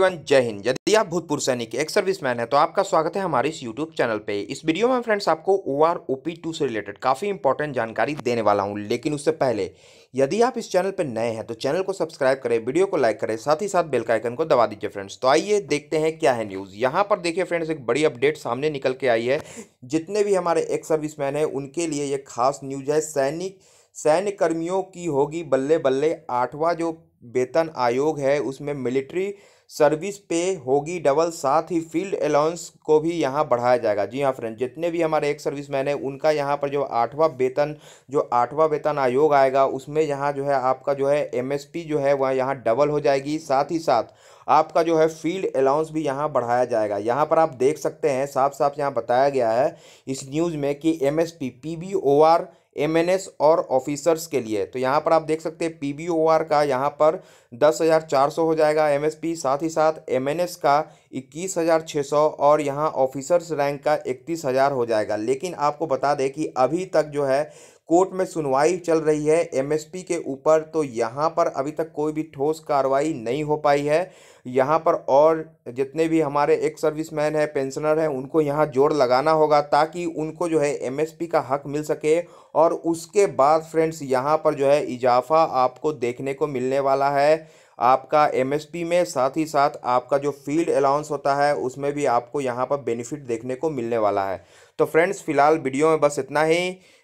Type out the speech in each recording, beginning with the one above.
जय हिंद यदि आप भूतपूर्व सैनिक एक सर्विसमैन है तो आपका स्वागत है हमारे इस यूट्यूब चैनल पे इस वीडियो में फ्रेंड्स आपको O R O P two से रिलेटेड काफ़ी इंपॉर्टेंट जानकारी देने वाला हूं लेकिन उससे पहले यदि आप इस चैनल पर नए हैं तो चैनल को सब्सक्राइब करें वीडियो को लाइक करें साथ ही साथ बेल का आइकन को दबा दीजिए फ्रेंड्स तो आइए देखते हैं क्या है न्यूज़ यहाँ पर देखिए फ्रेंड्स एक बड़ी अपडेट सामने निकल के आई है जितने भी हमारे एक सर्विसमैन हैं उनके लिए ये खास न्यूज़ है सैनिक सैन्य कर्मियों की होगी बल्ले बल्ले आठवां जो वेतन आयोग है उसमें मिलिट्री सर्विस पे होगी डबल साथ ही फील्ड अलाउंस को भी यहाँ बढ़ाया जाएगा जी हाँ फ्रेंड जितने भी हमारे एक सर्विस मैन है उनका यहाँ पर जो आठवां वेतन जो आठवां वेतन आयोग आएगा उसमें यहाँ जो है आपका जो है एमएसपी जो है वह यहाँ डबल हो जाएगी साथ ही साथ आपका जो है फील्ड अलाउंस भी यहाँ बढ़ाया जाएगा यहाँ पर आप देख सकते हैं साफ साफ यहाँ बताया गया है इस न्यूज़ में कि M S P P O R MNS और ऑफिसर्स के लिए तो यहाँ पर आप देख सकते हैं पीबीओआर का यहाँ पर दस हज़ार चार सौ हो जाएगा एमएसपी साथ ही साथ एमएनएस का इक्कीस हज़ार छः सौ और यहाँ ऑफिसर्स रैंक का इकतीस हज़ार हो जाएगा लेकिन आपको बता दें कि अभी तक जो है कोर्ट में सुनवाई चल रही है एमएसपी के ऊपर तो यहाँ पर अभी तक कोई भी ठोस कार्रवाई नहीं हो पाई है यहाँ पर और जितने भी हमारे एक सर्विस मैन है पेंशनर हैं उनको यहाँ जोड़ लगाना होगा ताकि उनको जो है एमएसपी का हक मिल सके और उसके बाद फ्रेंड्स यहाँ पर जो है इजाफा आपको देखने को मिलने वाला है आपका एमएसपी में साथ ही साथ आपका जो फील्ड अलाउंस होता है उसमें भी आपको यहाँ पर बेनिफिट देखने को मिलने वाला है तो फ्रेंड्स फिलहाल वीडियो में बस इतना ही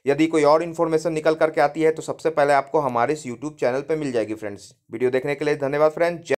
यदि कोई और इन्फॉर्मेशन निकल करके आती है तो सबसे पहले आपको हमारे इस यूट्यूब चैनल पर मिल जाएगी फ्रेंड्स वीडियो देखने के लिए धन्यवाद फ्रेंड्स